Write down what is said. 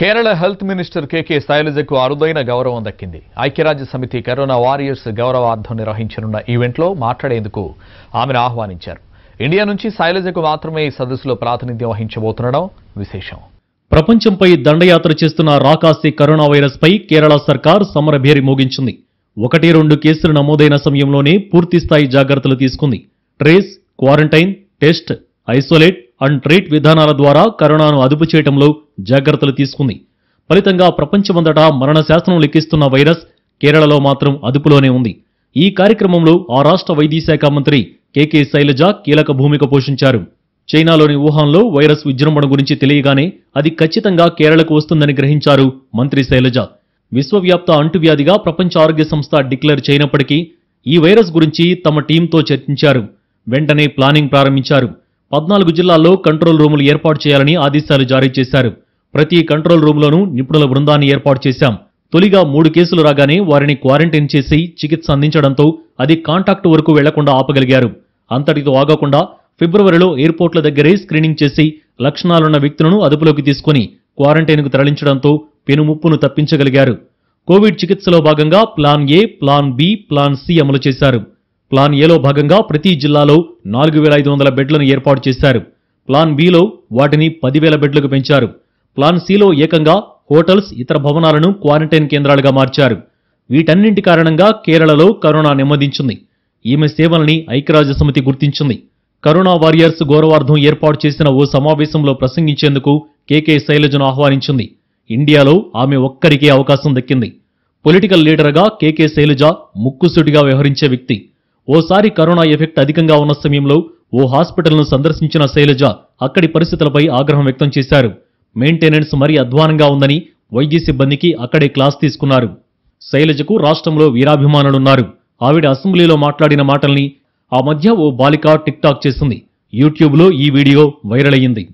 Kerala health minister K K శైలజకు అరుదైన గౌరవం దక్కింది ఐక్యరాజ్య సమితి కరోనా వారియర్స్ గౌరవార్థం నిర్వహించనున్న ఈవెంట్లో మాట్లాడేందుకు ఆమెను ఆహ్వానించారు ఇండియా నుంచి శైలజకు మాత్రమే ఈ సదస్సులో ప్రాతినిధ్యం వహించబోతుండడం విశేషం ప్రపంచంపై దండయాత్ర చేస్తున్న రాకాసి కరోనా వైరస్ పై కేరళ సర్కార్ సమరభేరి మోగించింది ఒకటి రెండు కేసులు నమోదైన సమయంలోనే పూర్తిస్థాయి జాగ్రత్తలు తీసుకుంది trace quarantine test isolate and treat విధానాల ద్వారా కరోనాను అదుపు చేయడంలో జాగ్రత్తలు తీసుకుంది ఫలితంగా ప్రపంచమంతటా మరణశాస్త్రం లెక్కిస్తున్న వైరస్ కేరళలో మాత్రం అదుపులోనే ఉంది ఈ కార్యక్రమంలో ఆ రాష్ట్ర వైద్యశాఖ మంత్రి కెకె శైలజ కీలక భూమిక పోషించారు చైనాలోని వుహాన్లో వైరస్ విజృంభణ గురించి తెలియగానే అది ఖచ్చితంగా కేరళకు వస్తుందని గ్రహించారు మంత్రి శైలజ విశ్వవ్యాప్త అంటువ్యాధిగా ప్రపంచ ఆరోగ్య సంస్థ డిక్లేర్ చేయనప్పటికీ ఈ వైరస్ గురించి తమ టీంతో చర్చించారు వెంటనే ప్లానింగ్ ప్రారంభించారు పద్నాలుగు జిల్లాల్లో కంట్రోల్ రూములు ఏర్పాటు చేయాలని ఆదేశాలు జారీ చేశారు ప్రతి కంట్రోల్ రూమ్లోనూ నిపుణుల బృందాన్ని ఏర్పాటు చేశాం తొలిగా మూడు కేసులు రాగానే వారిని క్వారంటైన్ చేసి చికిత్స అందించడంతో అది కాంటాక్ట్ వరకు వెళ్లకుండా ఆపగలిగారు అంతటితో ఆగకుండా ఫిబ్రవరిలో ఎయిర్పోర్ట్ల దగ్గరే స్క్రీనింగ్ చేసి లక్షణాలున్న వ్యక్తులను అదుపులోకి తీసుకుని క్వారంటైన్కు తరలించడంతో పెనుముప్పును తప్పించగలిగారు కోవిడ్ చికిత్సలో భాగంగా plan A plan B plan C అమలు చేశారు ప్లాన్ ఏలో భాగంగా ప్రతి జిల్లాలో నాలుగు వేల ఐదు వందల బెడ్లను ఏర్పాటు చేశారు ప్లాన్ బిలో వాటిని పదివేల బెడ్లకు పెంచారు ప్లాన్ సిలో ఏకంగా హోటల్స్ ఇతర భవనాలను క్వారంటైన్ కేంద్రాలుగా మార్చారు వీటన్నింటి కారణంగా కేరళలో కరోనా నెమ్మదించింది ఈమె సేవల్ని ఐక్యరాజ్య సమితి గుర్తించింది కరోనా వారియర్స్ గౌరవార్థం ఏర్పాటు చేసిన ఓ సమావేశంలో ప్రసంగించేందుకు కేకే శైలజను ఆహ్వానించింది ఇండియాలో ఆమె ఒక్కరికే అవకాశం దక్కింది పొలిటికల్ లీడర్గా కేకే శైలజ ముక్కుసూటిగా వ్యవహరించే వ్యక్తి ఓసారి కరోనా ఎఫెక్ట్ అధికంగా ఉన్న సమయంలో ఓ హాస్పిటల్ను సందర్శించిన శైలజ అక్కడి పరిస్థితులపై ఆగ్రహం వ్యక్తం చేశారు మెయింటెనెన్స్ మరీ అధ్వానంగా ఉందని వైద్య సిబ్బందికి అక్కడే క్లాస్ తీసుకున్నారు శైలజకు రాష్ట్రంలో వీరాభిమానులున్నారు ఆవిడ అసెంబ్లీలో మాట్లాడిన మాటల్ని ఆ మధ్య ఓ బాలిక టిక్టాక్ చేసింది యూట్యూబ్లో ఈ వీడియో వైరల్ అయ్యింది